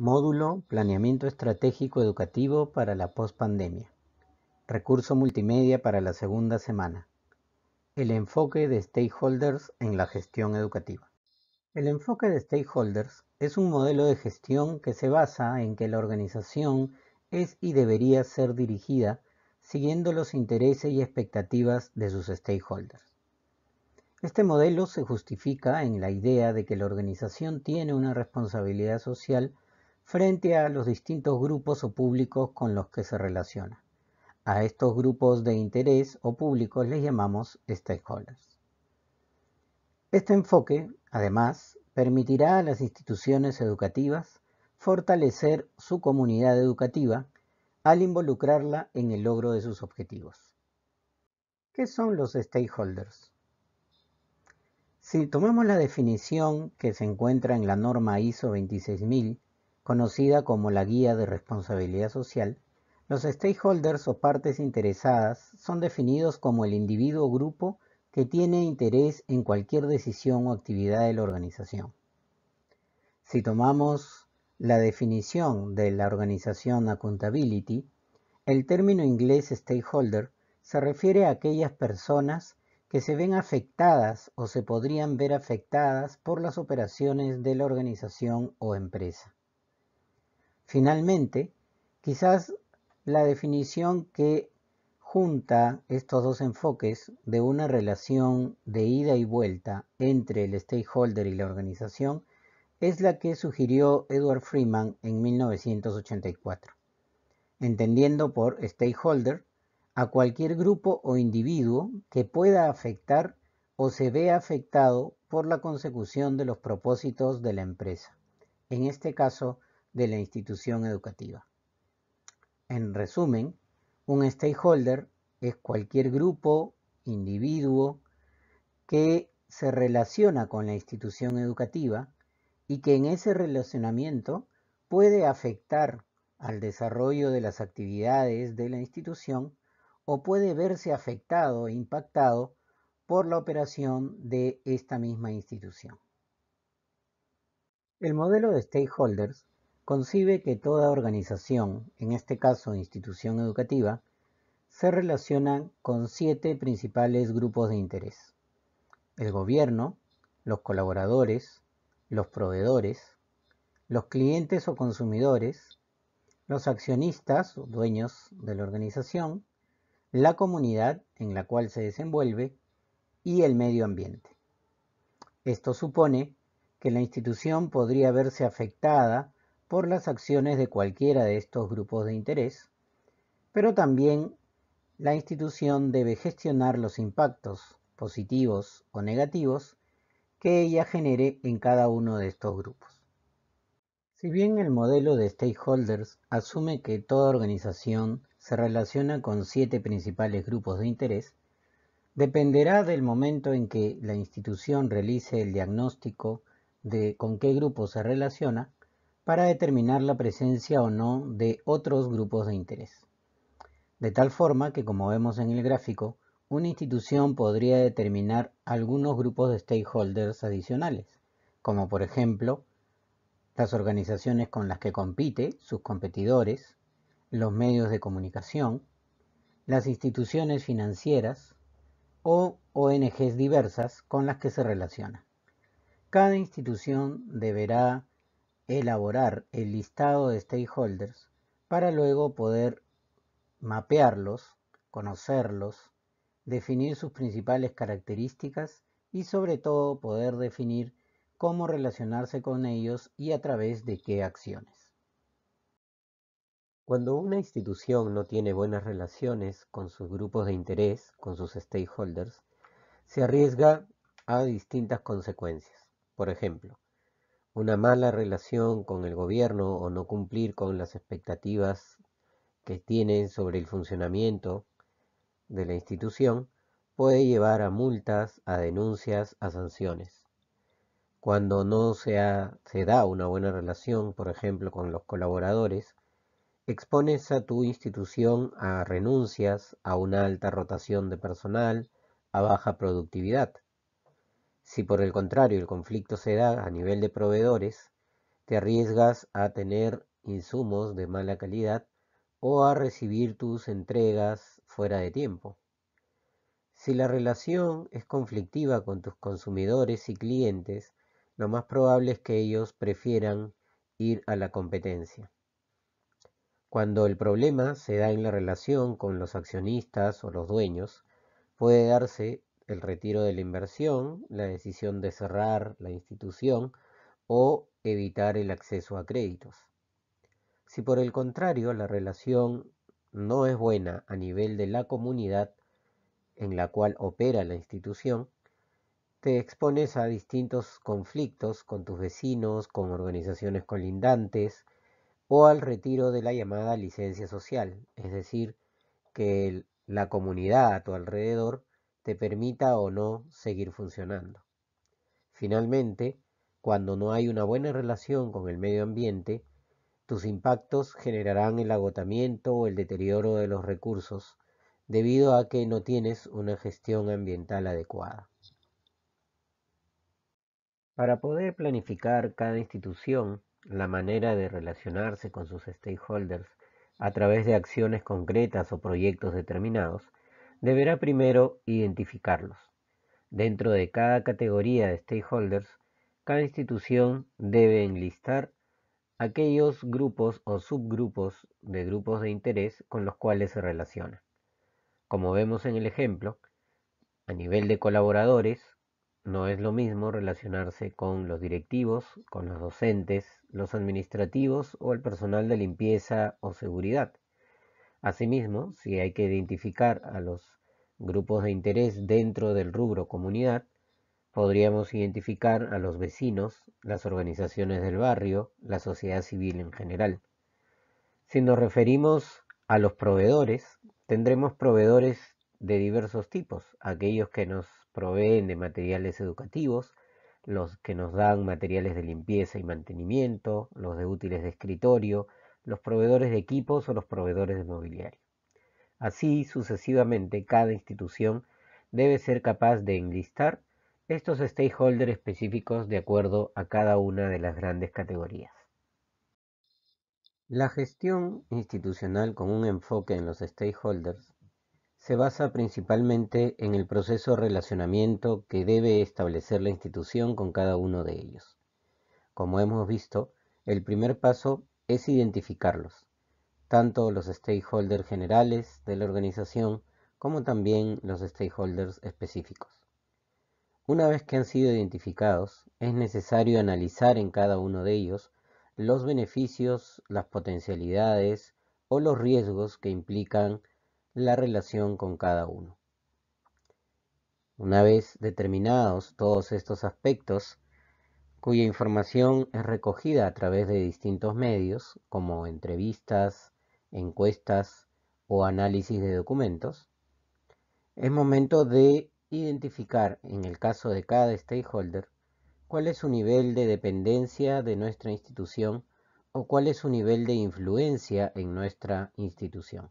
Módulo Planeamiento Estratégico Educativo para la Postpandemia. Recurso multimedia para la segunda semana. El enfoque de stakeholders en la gestión educativa. El enfoque de stakeholders es un modelo de gestión que se basa en que la organización es y debería ser dirigida siguiendo los intereses y expectativas de sus stakeholders. Este modelo se justifica en la idea de que la organización tiene una responsabilidad social frente a los distintos grupos o públicos con los que se relaciona. A estos grupos de interés o públicos les llamamos stakeholders. Este enfoque, además, permitirá a las instituciones educativas fortalecer su comunidad educativa al involucrarla en el logro de sus objetivos. ¿Qué son los stakeholders? Si tomamos la definición que se encuentra en la norma ISO 26000 Conocida como la guía de responsabilidad social, los stakeholders o partes interesadas son definidos como el individuo o grupo que tiene interés en cualquier decisión o actividad de la organización. Si tomamos la definición de la organización Accountability, el término inglés stakeholder se refiere a aquellas personas que se ven afectadas o se podrían ver afectadas por las operaciones de la organización o empresa. Finalmente, quizás la definición que junta estos dos enfoques de una relación de ida y vuelta entre el stakeholder y la organización es la que sugirió Edward Freeman en 1984, entendiendo por stakeholder a cualquier grupo o individuo que pueda afectar o se vea afectado por la consecución de los propósitos de la empresa, en este caso de la institución educativa. En resumen, un stakeholder es cualquier grupo, individuo, que se relaciona con la institución educativa y que en ese relacionamiento puede afectar al desarrollo de las actividades de la institución o puede verse afectado e impactado por la operación de esta misma institución. El modelo de stakeholders concibe que toda organización, en este caso institución educativa, se relaciona con siete principales grupos de interés. El gobierno, los colaboradores, los proveedores, los clientes o consumidores, los accionistas o dueños de la organización, la comunidad en la cual se desenvuelve y el medio ambiente. Esto supone que la institución podría verse afectada por las acciones de cualquiera de estos grupos de interés, pero también la institución debe gestionar los impactos positivos o negativos que ella genere en cada uno de estos grupos. Si bien el modelo de stakeholders asume que toda organización se relaciona con siete principales grupos de interés, dependerá del momento en que la institución realice el diagnóstico de con qué grupo se relaciona para determinar la presencia o no de otros grupos de interés. De tal forma que, como vemos en el gráfico, una institución podría determinar algunos grupos de stakeholders adicionales, como por ejemplo las organizaciones con las que compite, sus competidores, los medios de comunicación, las instituciones financieras o ONGs diversas con las que se relaciona. Cada institución deberá elaborar el listado de stakeholders para luego poder mapearlos, conocerlos, definir sus principales características y sobre todo poder definir cómo relacionarse con ellos y a través de qué acciones. Cuando una institución no tiene buenas relaciones con sus grupos de interés, con sus stakeholders, se arriesga a distintas consecuencias. Por ejemplo, una mala relación con el gobierno o no cumplir con las expectativas que tienen sobre el funcionamiento de la institución puede llevar a multas, a denuncias, a sanciones. Cuando no se, se da una buena relación, por ejemplo, con los colaboradores, expones a tu institución a renuncias, a una alta rotación de personal, a baja productividad si por el contrario el conflicto se da a nivel de proveedores, te arriesgas a tener insumos de mala calidad o a recibir tus entregas fuera de tiempo. Si la relación es conflictiva con tus consumidores y clientes, lo más probable es que ellos prefieran ir a la competencia. Cuando el problema se da en la relación con los accionistas o los dueños, puede darse el retiro de la inversión, la decisión de cerrar la institución o evitar el acceso a créditos. Si por el contrario la relación no es buena a nivel de la comunidad en la cual opera la institución, te expones a distintos conflictos con tus vecinos, con organizaciones colindantes o al retiro de la llamada licencia social, es decir, que la comunidad a tu alrededor te permita o no seguir funcionando. Finalmente, cuando no hay una buena relación con el medio ambiente, tus impactos generarán el agotamiento o el deterioro de los recursos debido a que no tienes una gestión ambiental adecuada. Para poder planificar cada institución la manera de relacionarse con sus stakeholders a través de acciones concretas o proyectos determinados, deberá primero identificarlos. Dentro de cada categoría de stakeholders, cada institución debe enlistar aquellos grupos o subgrupos de grupos de interés con los cuales se relaciona. Como vemos en el ejemplo, a nivel de colaboradores, no es lo mismo relacionarse con los directivos, con los docentes, los administrativos o el personal de limpieza o seguridad. Asimismo, si hay que identificar a los grupos de interés dentro del rubro comunidad, podríamos identificar a los vecinos, las organizaciones del barrio, la sociedad civil en general. Si nos referimos a los proveedores, tendremos proveedores de diversos tipos, aquellos que nos proveen de materiales educativos, los que nos dan materiales de limpieza y mantenimiento, los de útiles de escritorio, los proveedores de equipos o los proveedores de mobiliario. Así sucesivamente, cada institución debe ser capaz de enlistar estos stakeholders específicos de acuerdo a cada una de las grandes categorías. La gestión institucional con un enfoque en los stakeholders se basa principalmente en el proceso de relacionamiento que debe establecer la institución con cada uno de ellos. Como hemos visto, el primer paso es identificarlos, tanto los stakeholders generales de la organización como también los stakeholders específicos. Una vez que han sido identificados, es necesario analizar en cada uno de ellos los beneficios, las potencialidades o los riesgos que implican la relación con cada uno. Una vez determinados todos estos aspectos, cuya información es recogida a través de distintos medios, como entrevistas, encuestas o análisis de documentos, es momento de identificar, en el caso de cada stakeholder, cuál es su nivel de dependencia de nuestra institución o cuál es su nivel de influencia en nuestra institución.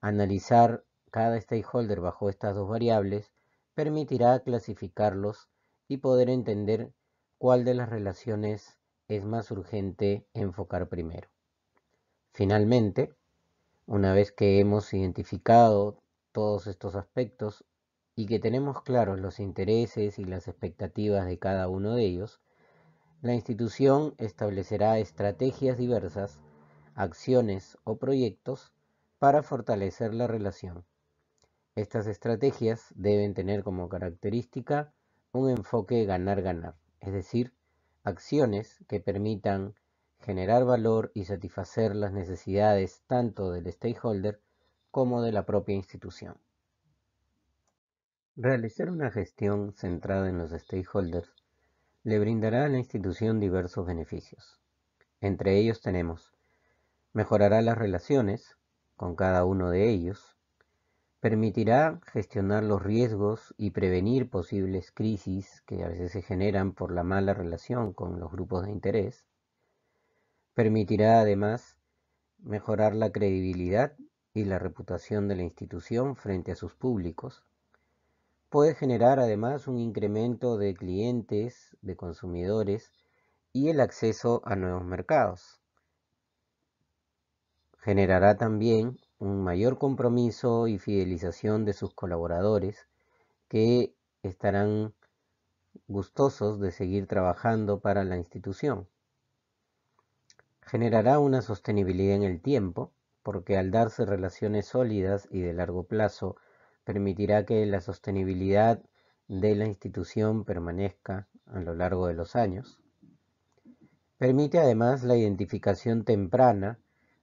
Analizar cada stakeholder bajo estas dos variables permitirá clasificarlos y poder entender cuál de las relaciones es más urgente enfocar primero. Finalmente, una vez que hemos identificado todos estos aspectos y que tenemos claros los intereses y las expectativas de cada uno de ellos, la institución establecerá estrategias diversas, acciones o proyectos para fortalecer la relación. Estas estrategias deben tener como característica un enfoque ganar-ganar es decir, acciones que permitan generar valor y satisfacer las necesidades tanto del stakeholder como de la propia institución. Realizar una gestión centrada en los stakeholders le brindará a la institución diversos beneficios. Entre ellos tenemos, mejorará las relaciones con cada uno de ellos, Permitirá gestionar los riesgos y prevenir posibles crisis que a veces se generan por la mala relación con los grupos de interés. Permitirá además mejorar la credibilidad y la reputación de la institución frente a sus públicos. Puede generar además un incremento de clientes, de consumidores y el acceso a nuevos mercados. Generará también un mayor compromiso y fidelización de sus colaboradores que estarán gustosos de seguir trabajando para la institución. Generará una sostenibilidad en el tiempo, porque al darse relaciones sólidas y de largo plazo, permitirá que la sostenibilidad de la institución permanezca a lo largo de los años. Permite además la identificación temprana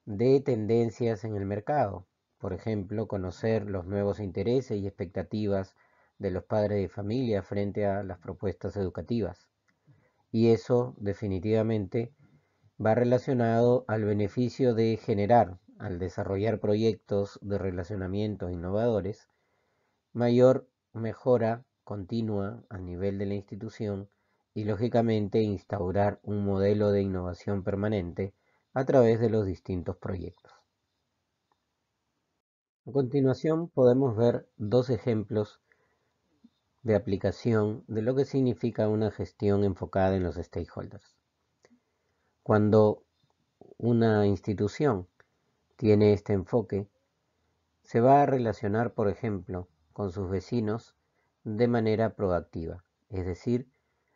de tendencias en el mercado. Por ejemplo, conocer los nuevos intereses y expectativas de los padres de familia frente a las propuestas educativas. Y eso definitivamente va relacionado al beneficio de generar, al desarrollar proyectos de relacionamiento innovadores, mayor mejora continua a nivel de la institución y lógicamente instaurar un modelo de innovación permanente a través de los distintos proyectos. A continuación podemos ver dos ejemplos de aplicación de lo que significa una gestión enfocada en los stakeholders. Cuando una institución tiene este enfoque, se va a relacionar, por ejemplo, con sus vecinos de manera proactiva, es decir,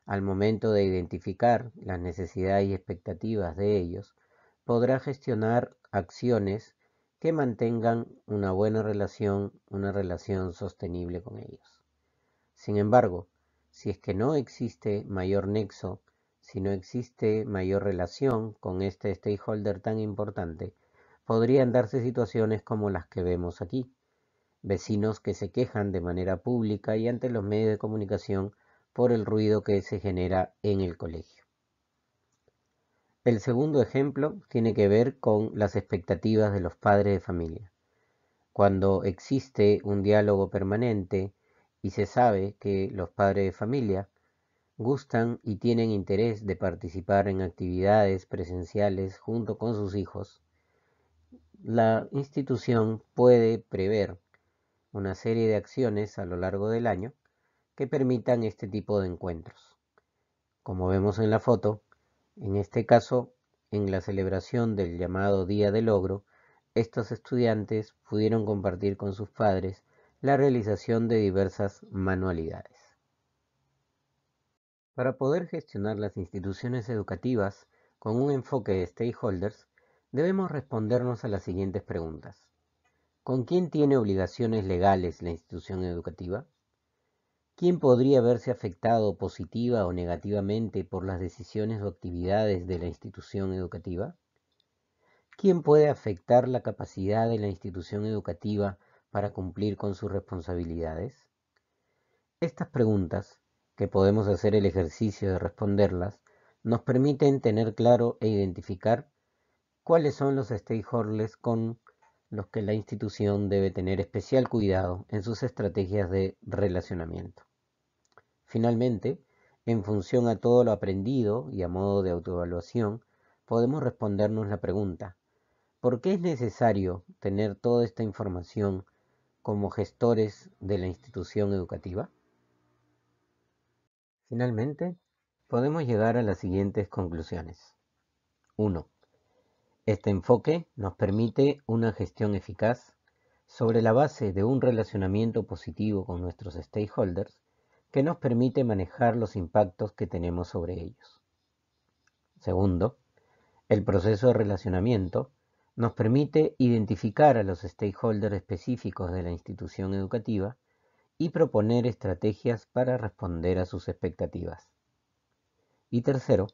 al momento de identificar las necesidades y expectativas de ellos, podrá gestionar acciones que mantengan una buena relación, una relación sostenible con ellos. Sin embargo, si es que no existe mayor nexo, si no existe mayor relación con este stakeholder tan importante, podrían darse situaciones como las que vemos aquí. Vecinos que se quejan de manera pública y ante los medios de comunicación por el ruido que se genera en el colegio. El segundo ejemplo tiene que ver con las expectativas de los padres de familia. Cuando existe un diálogo permanente y se sabe que los padres de familia gustan y tienen interés de participar en actividades presenciales junto con sus hijos, la institución puede prever una serie de acciones a lo largo del año que permitan este tipo de encuentros. Como vemos en la foto, en este caso, en la celebración del llamado Día del Logro, estos estudiantes pudieron compartir con sus padres la realización de diversas manualidades. Para poder gestionar las instituciones educativas con un enfoque de stakeholders, debemos respondernos a las siguientes preguntas. ¿Con quién tiene obligaciones legales la institución educativa? ¿Quién podría verse afectado positiva o negativamente por las decisiones o actividades de la institución educativa? ¿Quién puede afectar la capacidad de la institución educativa para cumplir con sus responsabilidades? Estas preguntas, que podemos hacer el ejercicio de responderlas, nos permiten tener claro e identificar cuáles son los stakeholders con los que la institución debe tener especial cuidado en sus estrategias de relacionamiento. Finalmente, en función a todo lo aprendido y a modo de autoevaluación, podemos respondernos la pregunta, ¿por qué es necesario tener toda esta información como gestores de la institución educativa? Finalmente, podemos llegar a las siguientes conclusiones. 1. Este enfoque nos permite una gestión eficaz sobre la base de un relacionamiento positivo con nuestros stakeholders que nos permite manejar los impactos que tenemos sobre ellos. Segundo, el proceso de relacionamiento nos permite identificar a los stakeholders específicos de la institución educativa y proponer estrategias para responder a sus expectativas. Y tercero,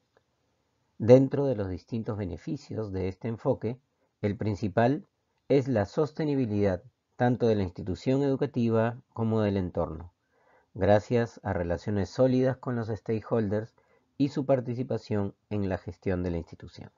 dentro de los distintos beneficios de este enfoque, el principal es la sostenibilidad tanto de la institución educativa como del entorno gracias a relaciones sólidas con los stakeholders y su participación en la gestión de la institución.